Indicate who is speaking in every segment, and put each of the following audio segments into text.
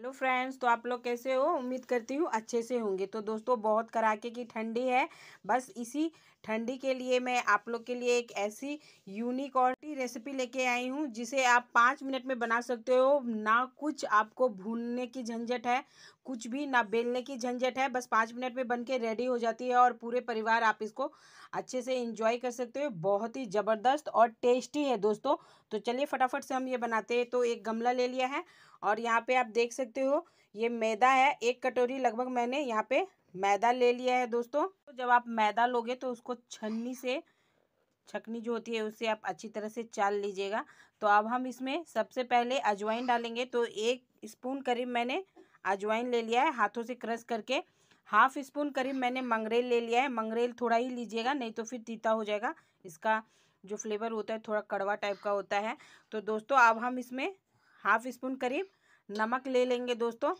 Speaker 1: Hello friends तो आप लोग कैसे हो उम्मीद करती हूँ अच्छे से होंगे तो दोस्तों बहुत कराके की ठंडी है बस इसी ठंडी के लिए मैं आप लोग के लिए एक ऐसी यूनिक और रेसिपी लेके आई हूँ जिसे आप पाँच मिनट में बना सकते हो ना कुछ आपको भूनने की झंझट है कुछ भी ना बेलने की झंझट है बस पाँच मिनट में बन के रेडी हो जाती है और पूरे परिवार आप इसको अच्छे से इंजॉय कर सकते हो बहुत ही ज़बरदस्त और टेस्टी है दोस्तों तो चलिए फटाफट से हम ये बनाते हैं तो एक गमला ले लिया है और यहाँ पे आप देख सकते हो ये मैदा है एक कटोरी लगभग मैंने यहाँ पे मैदा ले लिया है दोस्तों तो जब आप मैदा लोगे तो उसको छन्नी से छकनी जो होती है उसे आप अच्छी तरह से चाल लीजिएगा तो अब हम इसमें सबसे पहले अजवाइन डालेंगे तो एक स्पून करीब मैंने अजवाइन ले लिया है हाथों से क्रश करके हाफ स्पून करीब मैंने मंगरेल ले लिया है मंगरेल थोड़ा ही लीजिएगा नहीं तो फिर तीता हो जाएगा इसका जो फ्लेवर होता है थोड़ा कड़वा टाइप का होता है तो दोस्तों अब हम इसमें हाफ स्पून करीब नमक ले लेंगे दोस्तों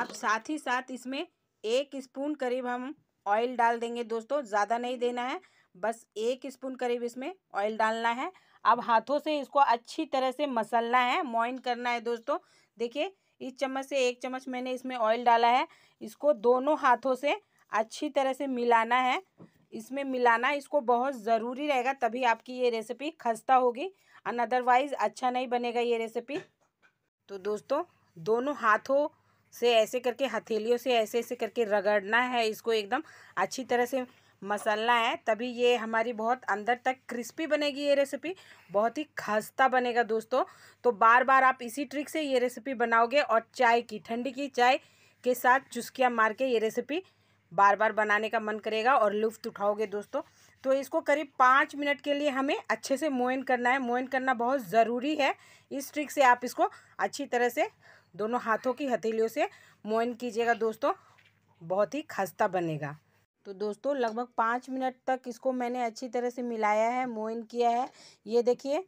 Speaker 1: अब साथ ही साथ इसमें एक स्पून करीब हम ऑयल डाल देंगे दोस्तों ज़्यादा नहीं देना है बस एक स्पून करीब इसमें ऑयल डालना है अब हाथों से इसको अच्छी तरह से मसलना है मोइन करना है दोस्तों देखिए इस चम्मच से एक चम्मच मैंने इसमें ऑयल डाला है इसको दोनों हाथों से अच्छी तरह से मिलाना है इसमें मिलाना इसको बहुत ज़रूरी रहेगा तभी आपकी ये रेसिपी खस्ता होगी अन अदरवाइज़ अच्छा नहीं बनेगा ये रेसिपी तो दोस्तों दोनों हाथों से ऐसे करके हथेलियों से ऐसे ऐसे करके रगड़ना है इसको एकदम अच्छी तरह से मसलना है तभी ये हमारी बहुत अंदर तक क्रिस्पी बनेगी ये रेसिपी बहुत ही खस्ता बनेगा दोस्तों तो बार बार आप इसी ट्रिक से ये रेसिपी बनाओगे और चाय की ठंडी की चाय के साथ चुस्कियाँ मार के ये रेसिपी बार बार बनाने का मन करेगा और लुफ्त उठाओगे दोस्तों तो इसको करीब पाँच मिनट के लिए हमें अच्छे से मोइन करना है मोइन करना बहुत ज़रूरी है इस ट्रिक से आप इसको अच्छी तरह से दोनों हाथों की हथेलियों से मोइन कीजिएगा दोस्तों बहुत ही खस्ता बनेगा तो दोस्तों लगभग पाँच मिनट तक इसको मैंने अच्छी तरह से मिलाया है मोइन किया है ये देखिए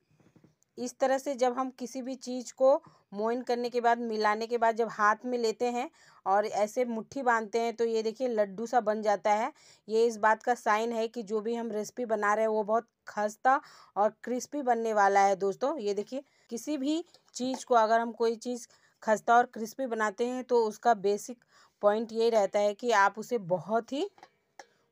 Speaker 1: इस तरह से जब हम किसी भी चीज़ को मोइन करने के बाद मिलाने के बाद जब हाथ में लेते हैं और ऐसे मुट्ठी बांधते हैं तो ये देखिए लड्डू सा बन जाता है ये इस बात का साइन है कि जो भी हम रेसिपी बना रहे हैं वो बहुत खस्ता और क्रिस्पी बनने वाला है दोस्तों ये देखिए किसी भी चीज़ को अगर हम कोई चीज़ खस्ता और क्रिस्पी बनाते हैं तो उसका बेसिक पॉइंट ये रहता है कि आप उसे बहुत ही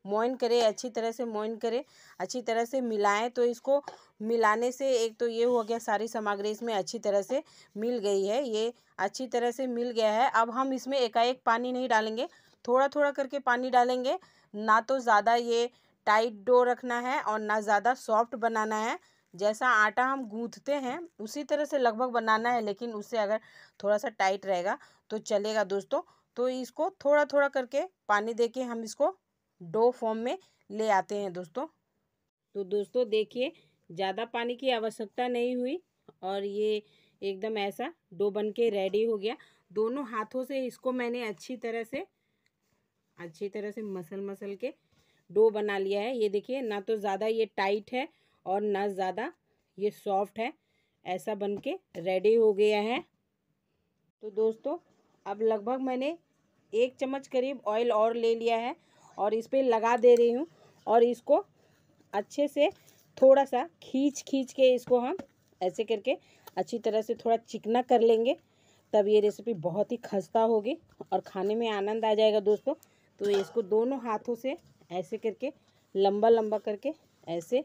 Speaker 1: मोइन करें अच्छी तरह से मोइन करें अच्छी तरह से मिलाएं तो इसको मिलाने से एक तो ये हो गया सारी सामग्री इसमें अच्छी तरह से मिल गई है ये अच्छी तरह से मिल गया है अब हम इसमें एकाएक पानी नहीं डालेंगे थोड़ा थोड़ा करके पानी डालेंगे ना तो ज़्यादा ये टाइट डो रखना है और ना ज़्यादा सॉफ्ट बनाना है जैसा आटा हम गूँथते हैं उसी तरह से लगभग बनाना है लेकिन उससे अगर थोड़ा सा टाइट रहेगा तो चलेगा दोस्तों तो इसको थोड़ा थोड़ा करके पानी दे के हम इसको डो फॉर्म में ले आते हैं दोस्तों तो दोस्तों देखिए ज़्यादा पानी की आवश्यकता नहीं हुई और ये एकदम ऐसा डो बन के रेडी हो गया दोनों हाथों से इसको मैंने अच्छी तरह से अच्छी तरह से मसल मसल के डो बना लिया है ये देखिए ना तो ज़्यादा ये टाइट है और ना ज़्यादा ये सॉफ्ट है ऐसा बन के रेडी हो गया है तो दोस्तों अब लगभग मैंने एक चम्मच करीब ऑयल और ले लिया है और इस पर लगा दे रही हूँ और इसको अच्छे से थोड़ा सा खींच खींच के इसको हम ऐसे करके अच्छी तरह से थोड़ा चिकना कर लेंगे तब ये रेसिपी बहुत ही खस्ता होगी और खाने में आनंद आ जाएगा दोस्तों तो इसको दोनों हाथों से ऐसे करके लंबा लंबा करके ऐसे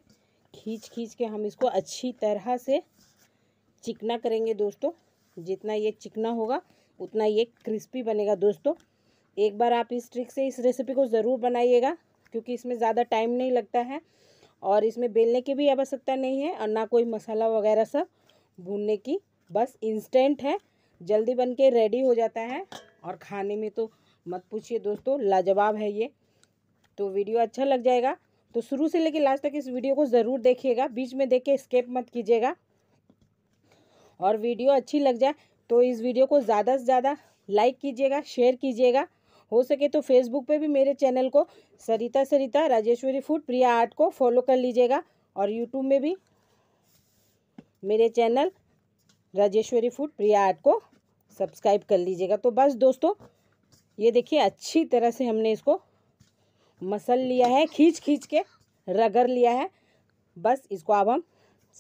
Speaker 1: खींच खींच के हम इसको अच्छी तरह से चिकना करेंगे दोस्तों जितना ये चिकना होगा उतना ये क्रिस्पी बनेगा दोस्तों एक बार आप इस ट्रिक से इस रेसिपी को ज़रूर बनाइएगा क्योंकि इसमें ज़्यादा टाइम नहीं लगता है और इसमें बेलने की भी आवश्यकता नहीं है और ना कोई मसाला वगैरह सब भूनने की बस इंस्टेंट है जल्दी बन के रेडी हो जाता है और खाने में तो मत पूछिए दोस्तों लाजवाब है ये तो वीडियो अच्छा लग जाएगा तो शुरू से लेकर लास्ट तक इस वीडियो को ज़रूर देखिएगा बीच में देख के स्केप मत कीजिएगा और वीडियो अच्छी लग जाए तो इस वीडियो को ज़्यादा से ज़्यादा लाइक कीजिएगा शेयर कीजिएगा हो सके तो फेसबुक पे भी मेरे चैनल को सरिता सरिता राजेश्वरी फूड प्रिया आर्ट को फॉलो कर लीजिएगा और यूट्यूब में भी मेरे channel Rajeshwari food Priya art को सब्सक्राइब कर लीजिएगा तो बस दोस्तों ये देखिए अच्छी तरह से हमने इसको मसल लिया है खींच खींच के रगड़ लिया है बस इसको अब हम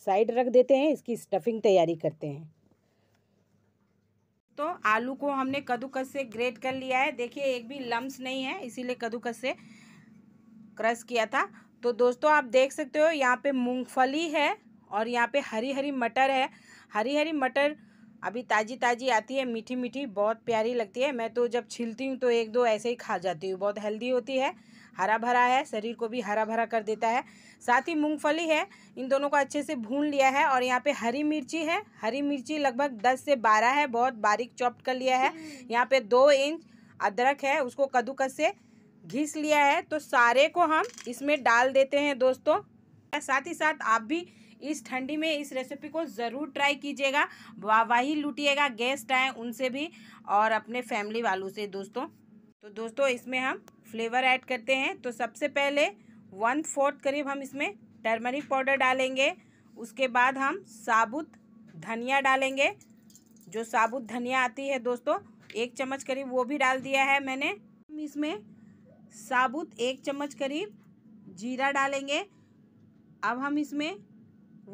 Speaker 1: साइड रख देते हैं इसकी स्टफिंग तैयारी करते हैं तो आलू को हमने कद्दूकस से ग्रेट कर लिया है देखिए एक भी लम्स नहीं है इसीलिए कद्दूकस से क्रश किया था तो दोस्तों आप देख सकते हो यहाँ पे मूंगफली है और यहाँ पे हरी हरी मटर है हरी हरी मटर अभी ताज़ी ताज़ी आती है मीठी मीठी बहुत प्यारी लगती है मैं तो जब छिलती हूँ तो एक दो ऐसे ही खा जाती हूँ बहुत हेल्दी होती है हरा भरा है शरीर को भी हरा भरा कर देता है साथ ही मूंगफली है इन दोनों को अच्छे से भून लिया है और यहाँ पे हरी मिर्ची है हरी मिर्ची लगभग दस से बारह है बहुत बारीक चॉप्ट कर लिया है हम्म। यहाँ पे दो इंच अदरक है उसको कद्दूकस से घिस लिया है तो सारे को हम इसमें डाल देते हैं दोस्तों साथ ही साथ आप भी इस ठंडी में इस रेसिपी को ज़रूर ट्राई कीजिएगा वाही लुटिएगा गेस्ट आए उनसे भी और अपने फैमिली वालों से दोस्तों तो दोस्तों इसमें हम फ्लेवर ऐड करते हैं तो सबसे पहले वन फोर्थ करीब हम इसमें टर्मरिक पाउडर डालेंगे उसके बाद हम साबुत धनिया डालेंगे जो साबुत धनिया आती है दोस्तों एक चम्मच करीब वो भी डाल दिया है मैंने हम इसमें साबुत एक चम्मच करीब जीरा डालेंगे अब हम इसमें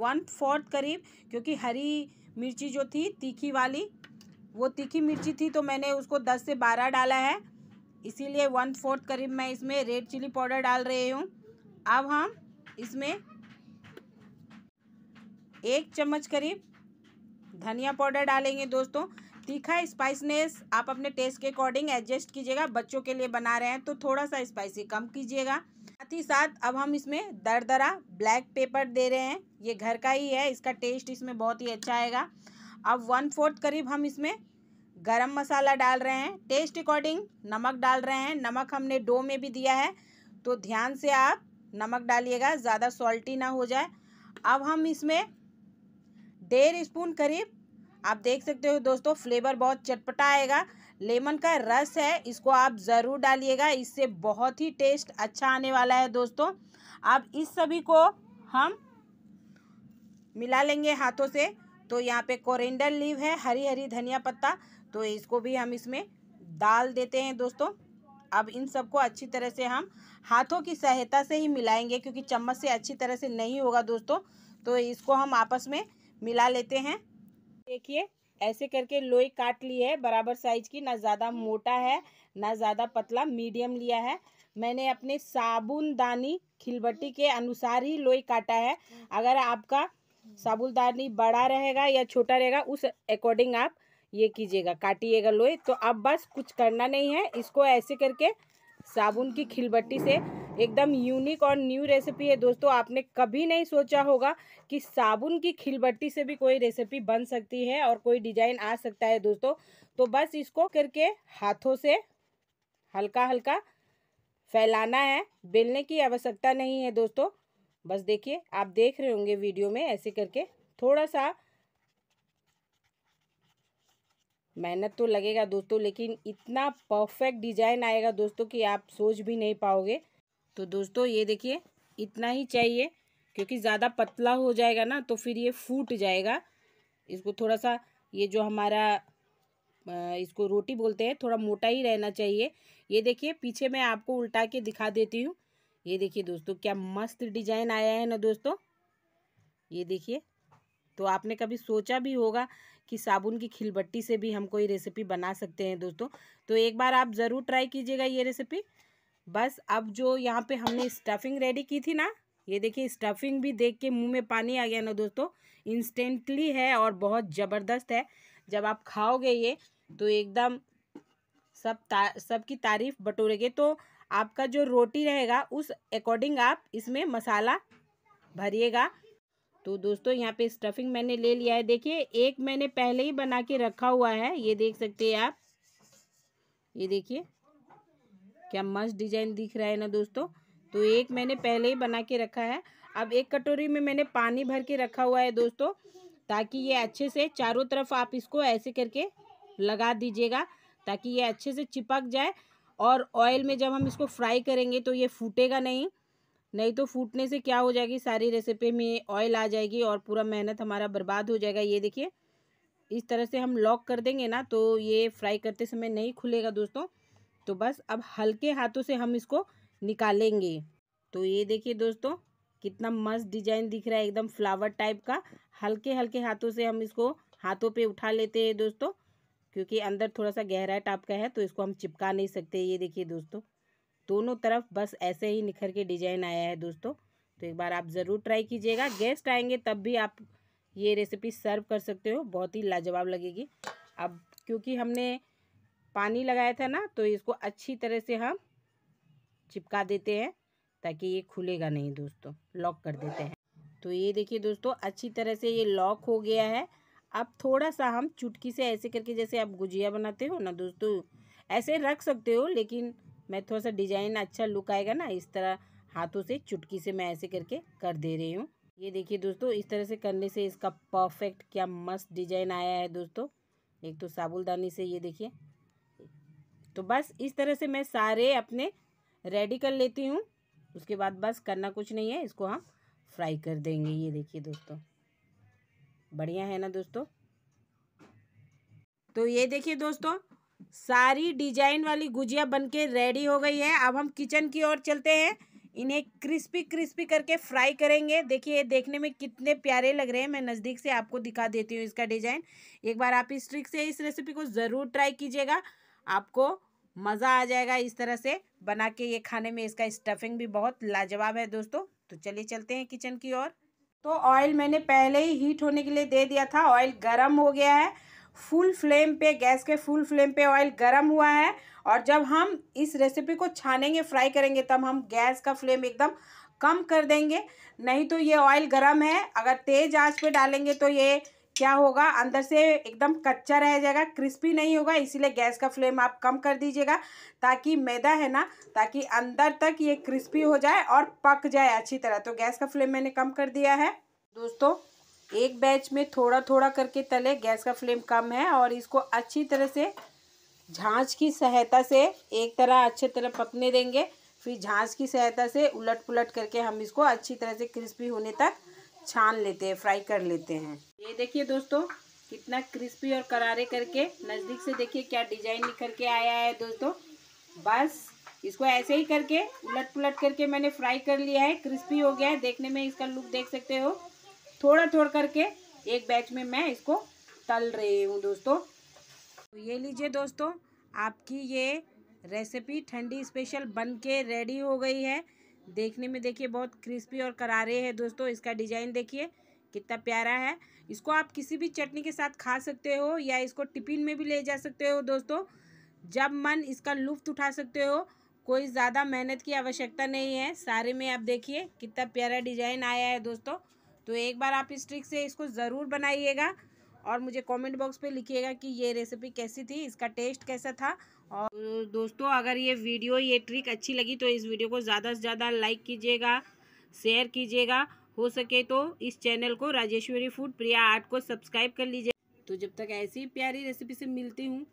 Speaker 1: वन फोर्थ करीब क्योंकि हरी मिर्ची जो थी तीखी वाली वो तीखी मिर्ची थी तो मैंने उसको दस से बारह डाला है इसीलिए वन फोर्थ करीब मैं इसमें रेड चिली पाउडर डाल रही हूँ अब हम इसमें एक चम्मच करीब धनिया पाउडर डालेंगे दोस्तों तीखा स्पाइसनेस आप अपने टेस्ट के अकॉर्डिंग एडजस्ट कीजिएगा बच्चों के लिए बना रहे हैं तो थोड़ा सा स्पाइसी कम कीजिएगा साथ ही साथ अब हम इसमें दरदरा ब्लैक पेपर दे रहे हैं ये घर का ही है इसका टेस्ट इसमें बहुत ही अच्छा आएगा अब वन फोर्थ करीब हम इसमें गरम मसाला डाल रहे हैं टेस्ट अकॉर्डिंग नमक डाल रहे हैं नमक हमने डो में भी दिया है तो ध्यान से आप नमक डालिएगा ज़्यादा सॉल्टी ना हो जाए अब हम इसमें डेढ़ स्पून करीब आप देख सकते हो दोस्तों फ्लेवर बहुत चटपटा आएगा लेमन का रस है इसको आप ज़रूर डालिएगा इससे बहुत ही टेस्ट अच्छा आने वाला है दोस्तों अब इस सभी को हम मिला लेंगे हाथों से तो यहाँ पे कोरिंडर लीव है हरी हरी धनिया पत्ता तो इसको भी हम इसमें डाल देते हैं दोस्तों अब इन सबको अच्छी तरह से हम हाथों की सहायता से ही मिलाएंगे क्योंकि चम्मच से अच्छी तरह से नहीं होगा दोस्तों तो इसको हम आपस में मिला लेते हैं देखिए ऐसे करके लोई काट ली है बराबर साइज की ना ज़्यादा मोटा है ना ज़्यादा पतला मीडियम लिया है मैंने अपने साबुनदानी खिलबट्टी के अनुसार ही लोई काटा है अगर आपका साबुनदानी बड़ा रहेगा या छोटा रहेगा उस अकॉर्डिंग आप ये कीजिएगा काटिएगा लोई तो अब बस कुछ करना नहीं है इसको ऐसे करके साबुन की खिलबट्टी से एकदम यूनिक और न्यू रेसिपी है दोस्तों आपने कभी नहीं सोचा होगा कि साबुन की खिलबट्टी से भी कोई रेसिपी बन सकती है और कोई डिजाइन आ सकता है दोस्तों तो बस इसको करके हाथों से हल्का हल्का फैलाना है बेलने की आवश्यकता नहीं है दोस्तों बस देखिए आप देख रहे होंगे वीडियो में ऐसे करके थोड़ा सा मेहनत तो लगेगा दोस्तों लेकिन इतना परफेक्ट डिजाइन आएगा दोस्तों कि आप सोच भी नहीं पाओगे तो दोस्तों ये देखिए इतना ही चाहिए क्योंकि ज़्यादा पतला हो जाएगा ना तो फिर ये फूट जाएगा इसको थोड़ा सा ये जो हमारा इसको रोटी बोलते हैं थोड़ा मोटा ही रहना चाहिए ये देखिए पीछे मैं आपको उल्टा के दिखा देती हूँ ये देखिए दोस्तों क्या मस्त डिजाइन आया है ना दोस्तों ये देखिए तो आपने कभी सोचा भी होगा कि साबुन की खिलबट्टी से भी हम कोई रेसिपी बना सकते हैं दोस्तों तो एक बार आप ज़रूर ट्राई कीजिएगा ये रेसिपी बस अब जो यहाँ पे हमने स्टफिंग रेडी की थी ना ये देखिए स्टफिंग भी देख के मुँह में पानी आ गया ना दोस्तों इंस्टेंटली है और बहुत ज़बरदस्त है जब आप खाओगे ये तो एकदम सब सबकी तारीफ बटोरेगे तो आपका जो रोटी रहेगा उस अकॉर्डिंग आप इसमें मसाला भरिएगा तो दोस्तों यहाँ पे स्टफिंग मैंने ले लिया है देखिए एक मैंने पहले ही बना के रखा हुआ है ये देख सकते हैं आप ये देखिए क्या मस्त डिजाइन दिख रहा है ना दोस्तों तो एक मैंने पहले ही बना के रखा है अब एक कटोरी में मैंने पानी भर के रखा हुआ है दोस्तों ताकि ये अच्छे से चारों तरफ आप इसको ऐसे करके लगा दीजिएगा ताकि ये अच्छे से चिपक जाए और ऑयल में जब हम इसको फ्राई करेंगे तो ये फूटेगा नहीं नहीं तो फूटने से क्या हो जाएगी सारी रेसिपी में ऑयल आ जाएगी और पूरा मेहनत हमारा बर्बाद हो जाएगा ये देखिए इस तरह से हम लॉक कर देंगे ना तो ये फ्राई करते समय नहीं खुलेगा दोस्तों तो बस अब हल्के हाथों से हम इसको निकालेंगे तो ये देखिए दोस्तों कितना मस्त डिजाइन दिख रहा है एकदम फ्लावर टाइप का हल्के हल्के हाथों से हम इसको हाथों पे उठा लेते हैं दोस्तों क्योंकि अंदर थोड़ा सा गहरा टाइप का है तो इसको हम चिपका नहीं सकते ये देखिए दोस्तों दोनों तरफ बस ऐसे ही निखर के डिजाइन आया है दोस्तों तो एक बार आप ज़रूर ट्राई कीजिएगा गेस्ट आएंगे तब भी आप ये रेसिपी सर्व कर सकते हो बहुत ही लाजवाब लगेगी अब क्योंकि हमने पानी लगाया था ना तो इसको अच्छी तरह से हम चिपका देते हैं ताकि ये खुलेगा नहीं दोस्तों लॉक कर देते हैं तो ये देखिए दोस्तों अच्छी तरह से ये लॉक हो गया है अब थोड़ा सा हम चुटकी से ऐसे करके जैसे आप गुजिया बनाते हो ना दोस्तों ऐसे रख सकते हो लेकिन मैं थोड़ा सा डिजाइन अच्छा लुक आएगा ना इस तरह हाथों से चुटकी से मैं ऐसे करके कर दे रही हूँ ये देखिए दोस्तों इस तरह से करने से इसका परफेक्ट क्या मस्त डिजाइन आया है दोस्तों एक तो साबुलदानी से ये देखिए तो बस इस तरह से मैं सारे अपने रेडी कर लेती हूँ उसके बाद बस करना कुछ नहीं है इसको हम फ्राई कर देंगे ये देखिए दोस्तों बढ़िया है ना दोस्तों तो ये देखिए दोस्तों सारी डिजाइन वाली गुजिया बनके रेडी हो गई है अब हम किचन की ओर चलते हैं इन्हें क्रिस्पी क्रिस्पी करके फ्राई करेंगे देखिए ये देखने में कितने प्यारे लग रहे हैं मैं नज़दीक से आपको दिखा देती हूँ इसका डिज़ाइन एक बार आप इस ट्रिक से इस रेसिपी को ज़रूर ट्राई कीजिएगा आपको मज़ा आ जाएगा इस तरह से बना के ये खाने में इसका स्टफिंग भी बहुत लाजवाब है दोस्तों तो चलिए चलते हैं किचन की ओर तो ऑयल मैंने पहले ही हीट होने के लिए दे दिया था ऑयल गर्म हो गया है फुल फ्लेम पे गैस के फुल फ्लेम पे ऑयल गर्म हुआ है और जब हम इस रेसिपी को छानेंगे फ्राई करेंगे तब हम गैस का फ्लेम एकदम कम कर देंगे नहीं तो ये ऑयल गर्म है अगर तेज़ आंच पे डालेंगे तो ये क्या होगा अंदर से एकदम कच्चा रह जाएगा क्रिस्पी नहीं होगा इसीलिए गैस का फ्लेम आप कम कर दीजिएगा ताकि मैदा है ना ताकि अंदर तक ये क्रिस्पी हो जाए और पक जाए अच्छी तरह तो गैस का फ्लेम मैंने कम कर दिया है दोस्तों एक बैच में थोड़ा थोड़ा करके तले गैस का फ्लेम कम है और इसको अच्छी तरह से झांझ की सहायता से एक तरह अच्छे तरह पकने देंगे फिर झांझ की सहायता से उलट पुलट करके हम इसको अच्छी तरह से क्रिस्पी होने तक छान लेते हैं फ्राई कर लेते हैं ये देखिए दोस्तों कितना क्रिस्पी और करारे करके नज़दीक से देखिए क्या डिजाइन निकल के आया है दोस्तों बस इसको ऐसे ही करके उलट पुलट करके मैंने फ्राई कर लिया है क्रिस्पी हो गया है देखने में इसका लुक देख सकते हो थोड़ा थोड़ा करके एक बैच में मैं इसको तल रही हूँ दोस्तों तो ये लीजिए दोस्तों आपकी ये रेसिपी ठंडी स्पेशल बन के रेडी हो गई है देखने में देखिए बहुत क्रिस्पी और करारे है दोस्तों इसका डिज़ाइन देखिए कितना प्यारा है इसको आप किसी भी चटनी के साथ खा सकते हो या इसको टिफिन में भी ले जा सकते हो दोस्तों जब मन इसका लुफ्त उठा सकते हो कोई ज़्यादा मेहनत की आवश्यकता नहीं है सारे में आप देखिए कितना प्यारा डिज़ाइन आया है दोस्तों तो एक बार आप इस ट्रिक से इसको ज़रूर बनाइएगा और मुझे कमेंट बॉक्स पे लिखिएगा कि ये रेसिपी कैसी थी इसका टेस्ट कैसा था और दोस्तों अगर ये वीडियो ये ट्रिक अच्छी लगी तो इस वीडियो को ज़्यादा से ज़्यादा लाइक कीजिएगा शेयर कीजिएगा हो सके तो इस चैनल को राजेश्वरी फूड प्रिया आर्ट को सब्सक्राइब कर लीजिए तो जब तक ऐसी प्यारी रेसिपी से मिलती हूँ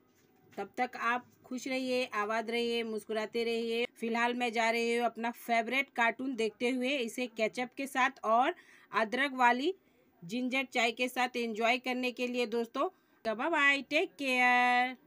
Speaker 1: तब तक आप खुश रहिए आवाज रहिए मुस्कुराते रहिए फिलहाल मैं जा रही हूँ अपना फेवरेट कार्टून देखते हुए इसे कैचअप के साथ और अदरक वाली जिंजर चाय के साथ एंजॉय करने के लिए दोस्तों बाय टेक केयर